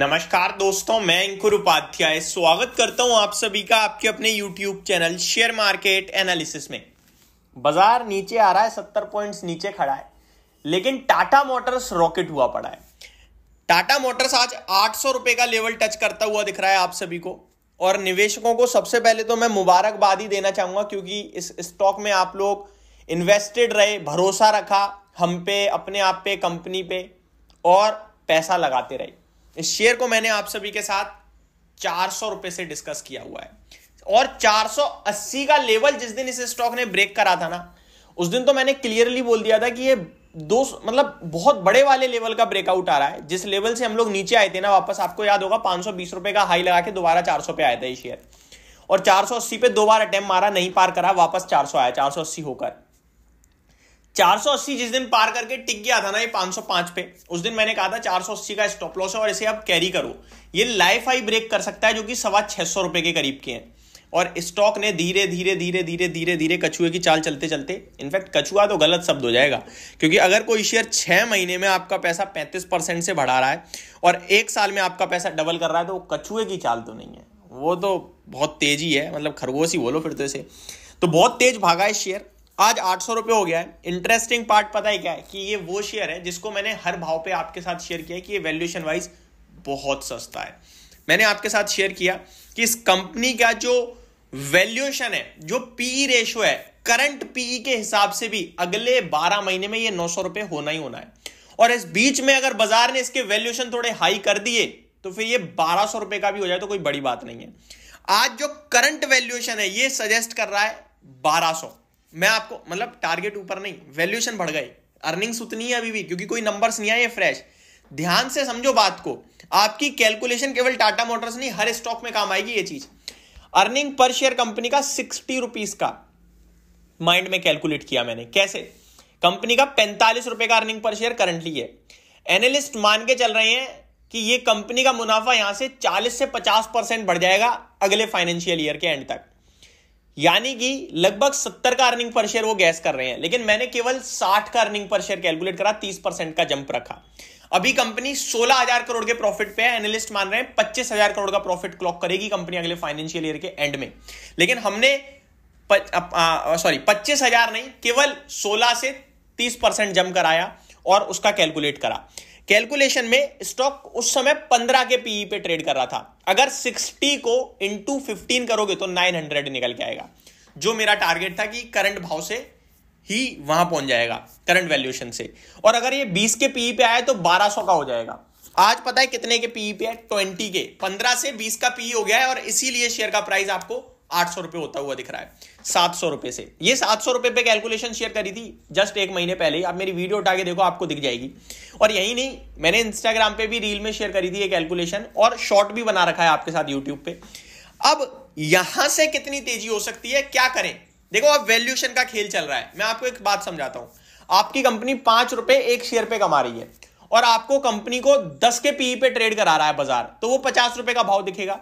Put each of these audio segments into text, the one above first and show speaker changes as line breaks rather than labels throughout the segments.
नमस्कार दोस्तों मैं अंकुर उपाध्याय स्वागत करता हूं आप सभी का आपके अपने YouTube channel share market analysis में बाजार नीचे आ रहा है सत्तर पॉइंट्स नीचे खड़ा है लेकिन टाटा मोटर्स रॉकेट हुआ पड़ा है टाटा मोटर्स आज आठ सौ रुपए का लेवल टच करता हुआ दिख रहा है आप सभी को और निवेशकों को सबसे पहले तो मैं मुबारकबाद ही देना चाहूंगा क्योंकि इस स्टॉक में आप लोग इन्वेस्टेड रहे भरोसा रखा हम पे अपने आप पे कंपनी पे और पैसा लगाते रहे इस शेयर को मैंने आप सभी के साथ चार सौ रुपए से डिस्कस किया हुआ है और 480 का लेवल जिस दिन इस स्टॉक ने ब्रेक करा था ना उस दिन तो मैंने क्लियरली बोल दिया था कि ये दो मतलब बहुत बड़े वाले लेवल का ब्रेकआउट आ रहा है जिस लेवल से हम लोग नीचे आए थे ना वापस आपको याद होगा पांच रुपए का हाई लगा के दोबारा चार पे आया था ये शेयर और 480 पे दो बार अटेम्प मारा नहीं पार करा वापस 400 आया 480 होकर 480 जिस दिन पार करके टिक गया था ना ये 505 पे उस दिन मैंने कहा था 480 का स्टॉप लॉस है और इसे आप कैरी करो ये लाइफ हाई ब्रेक कर सकता है जो कि सवा छह सौ रुपए के करीब के हैं और स्टॉक ने धीरे धीरे धीरे धीरे धीरे धीरे कछुए की चाल चलते चलते इनफैक्ट कछुआ तो गलत शब्द हो जाएगा क्योंकि अगर कोई शेयर छह महीने में आपका पैसा पैंतीस परसेंट से बढ़ा रहा है और एक साल में आपका पैसा डबल कर रहा है तो कछुए की चाल तो नहीं है वो तो बहुत तेजी है मतलब खरगोश ही बोलो फिर तो इसे तो बहुत तेज भागा है शेयर आज आठ सौ रुपये हो गया है इंटरेस्टिंग पार्ट पता है क्या है कि ये वो शेयर है जिसको मैंने हर भाव पे आपके साथ शेयर किया कि ये वैल्यूएशन वाइज बहुत सस्ता है मैंने आपके साथ शेयर किया कि इस कंपनी का जो वैल्यूएशन है जो पी रेशो e है करंट पीई e के हिसाब से भी अगले 12 महीने में ये नौ सौ रुपए होना ही होना है और इस बीच में अगर बाजार ने इसके वैल्यूएशन थोड़े हाई कर दिए तो फिर ये बारह सौ रुपए का भी हो जाए तो कोई बड़ी बात नहीं है आज जो करंट वैल्यूएशन है ये सजेस्ट कर रहा है बारह सौ मैं आपको मतलब टारगेट ऊपर नहीं वैल्यूएशन बढ़ गई अर्निंग्स उतनी है अभी भी क्योंकि कोई नंबर्स नहीं आए फ्रेश ध्यान से समझो बात को आपकी कैलकुलेशन केवल टाटा मोटर्स नहीं हर स्टॉक में काम आएगी ये चीज अर्निंग पर शेयर कंपनी का सिक्सटी रुपीज का माइंड में कैलकुलेट किया मैंने कैसे कंपनी का पैंतालीस रुपए का अर्निंग पर शेयर करंटली है एनालिस्ट मान के चल रहे हैं कि ये कंपनी का मुनाफा यहां से 40 से 50 परसेंट बढ़ जाएगा अगले फाइनेंशियल ईयर के एंड तक यानी कि लगभग सत्तर का अर्निंग पर शेयर वो गैस कर रहे हैं लेकिन मैंने केवल साठ का अर्निंग पर शेयर कैलकुलेट करा तीस परसेंट का जंप रखा अभी कंपनी सोलह हजार करोड़ के प्रॉफिट पे है एनालिस्ट मान रहे हैं पच्चीस हजार करोड़ का प्रॉफिट क्लॉक करेगी कंपनी अगले फाइनेंशियल ईयर के एंड में लेकिन हमने सॉरी पच्चीस हजार नहीं केवल सोलह से तीस परसेंट जम कराया और उसका कैलकुलेट करा कैलकुलेशन में स्टॉक उस समय 15 के पीई e पे ट्रेड कर रहा था अगर 60 को इंटू फिफ्टीन करोगे तो 900 निकल के आएगा जो मेरा टारगेट था कि करंट भाव से ही वहां पहुंच जाएगा करंट वैल्यूएशन से और अगर ये 20 के पीई e पे आए तो 1200 का हो जाएगा आज पता है कितने के पीई e पे है 20 के 15 से 20 का पीई हो गया है और इसीलिए शेयर का प्राइस आपको आठ सौ रुपए होता हुआ दिख रहा है सात सौ रुपए से ये सात सौ रुपए पे कैलकुलेशन शेयर करी थी जस्ट एक महीने पहले आप मेरी वीडियो उठा के देखो आपको दिख जाएगी और यही नहीं मैंने इंस्टाग्राम पे भी रील में शेयर करी थी ये कैलकुलेशन और शॉर्ट भी बना रखा है आपके साथ यूट्यूब पे अब यहां से कितनी तेजी हो सकती है क्या करें देखो अब वैल्यूशन का खेल चल रहा है मैं आपको एक बात समझाता हूं आपकी कंपनी पांच रुपए एक शेयर पे कमा रही है और आपको कंपनी को दस के पीई e पे ट्रेड करा रहा है बाजार तो वो पचास रुपए का भाव दिखेगा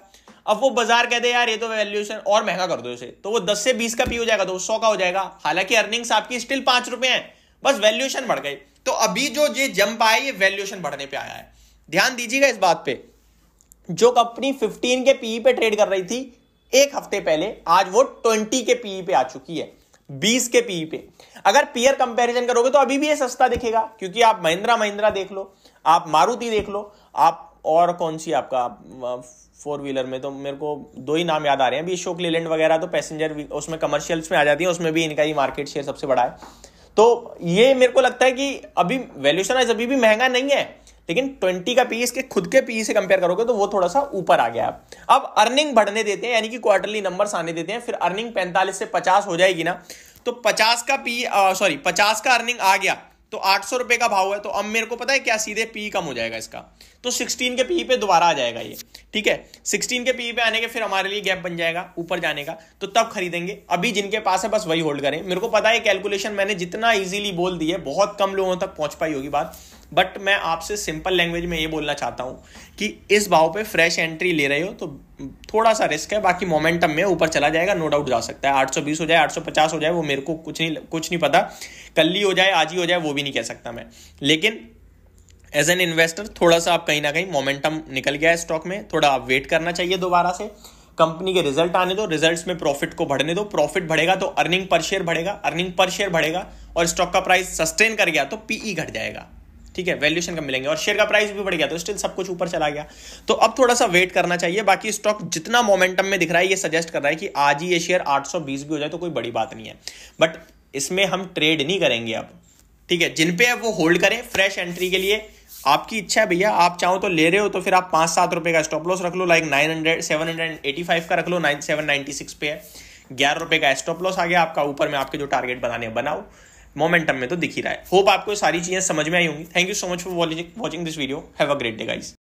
अब वो बाजार कहते हैं यार ये तो वैल्यूएशन और महंगा कर दो इसे तो वो दस से बीस का पी हो जाएगा तो सौ का हो जाएगा हालांकि अर्निंग्स आपकी स्टिल पांच रुपए है बस वैल्यूएशन बढ़ गई तो अभी जो ये जंप आया ये वैल्यूएशन बढ़ने पे आया है ध्यान दीजिएगा इस बात पे जो कंपनी 15 के पीई e पे ट्रेड कर रही थी एक हफ्ते पहले आज वो 20 के पीई e पे आ चुकी है बीस के पी पे अगर पीयर कंपैरिजन करोगे तो अभी भी ये सस्ता दिखेगा क्योंकि आप महिंद्रा महिंद्रा देख लो आप मारुति देख लो आप और कौन सी आपका फोर व्हीलर में तो मेरे को दो ही नाम याद आ रहे हैं अभी अशोक लेलैंड वगैरह तो पैसेंजर उसमें कमर्शियल्स में आ जाती है उसमें भी इनका ही मार्केट शेयर सबसे बड़ा है तो ये मेरे को लगता है कि अभी वैल्यूशन अभी भी महंगा नहीं है लेकिन ट्वेंटी का पी इसके खुद के पी से कंपेयर करोगे तो वो थोड़ा सा ऊपर आ गया अब अर्निंग बढ़ने देते हैं यानी कि क्वार्टरली नंबर्स आने देते हैं फिर अर्निंग पैंतालीस से पचास हो जाएगी ना तो पचास का पी सॉरी पचास का अर्निंग आ गया तो आठ सौ का भाव है तो अब मेरे को पता है क्या सीधे पी कम हो जाएगा इसका तो सिक्सटीन के पी पे दोबारा आ जाएगा ये ठीक है 16 के पी e पे आने के फिर हमारे लिए गैप बन जाएगा ऊपर जाने का तो तब खरीदेंगे अभी जिनके पास है बस वही होल्ड करें मेरे को पता है कैलकुलेशन मैंने जितना इजीली बोल दी है बहुत कम लोगों तक पहुंच पाई होगी बात बट मैं आपसे सिंपल लैंग्वेज में ये बोलना चाहता हूं कि इस भाव पे फ्रेश एंट्री ले रहे हो तो थोड़ा सा रिस्क है बाकी मोमेंटम में ऊपर चला जाएगा नो डाउट जा सकता है 820 हो जाए 850 हो जाए वो मेरे को कुछ नहीं कुछ नहीं पता कल ही हो जाए आज ही हो जाए वो भी नहीं कह सकता मैं लेकिन एज एन इन्वेस्टर थोड़ा सा आप कहीं ना कहीं मोमेंटम निकल गया है स्टॉक में थोड़ा आप वेट करना चाहिए दोबारा से कंपनी के रिजल्ट आने दो रिजल्ट्स में प्रॉफिट को बढ़ने दो प्रॉफिट बढ़ेगा तो अर्निंग पर शेयर बढ़ेगा अर्निंग पर शेयर बढ़ेगा और स्टॉक का प्राइस सस्टेन कर गया तो पीई e घट जाएगा ठीक है वैल्यूशन कम मिलेंगे और शेयर का प्राइस भी बढ़ गया तो स्टिल सब कुछ ऊपर चला गया तो अब थोड़ा सा वेट करना चाहिए बाकी स्टॉक जितना मोमेंटम में दिख रहा है ये सजेस्ट कर रहा है कि आज ही ये शेयर 820 भी हो जाए तो कोई बड़ी बात नहीं है बट इसमें हम ट्रेड नहीं करेंगे अब ठीक है जिन पे वो होल्ड करें फ्रेश एंट्री के लिए आपकी इच्छा है भैया आप चाहो तो ले रहे हो तो फिर आप पाँच सात रुपये का स्टॉप लॉस रख लो like nine hundred seven hundred eighty five का रख लो नाइन सेवन नाइन्टी सिक्स पे है ग्यारह रुपये का स्टॉप लॉस आ गया आपका ऊपर में आपके जो टारगेट बनाने हैं बनाओ मोमेंटम में तो दिख ही रहा है होप आपको सारी चीज़ें समझ में आई होंगी thank you so much for watching this video have a great day guys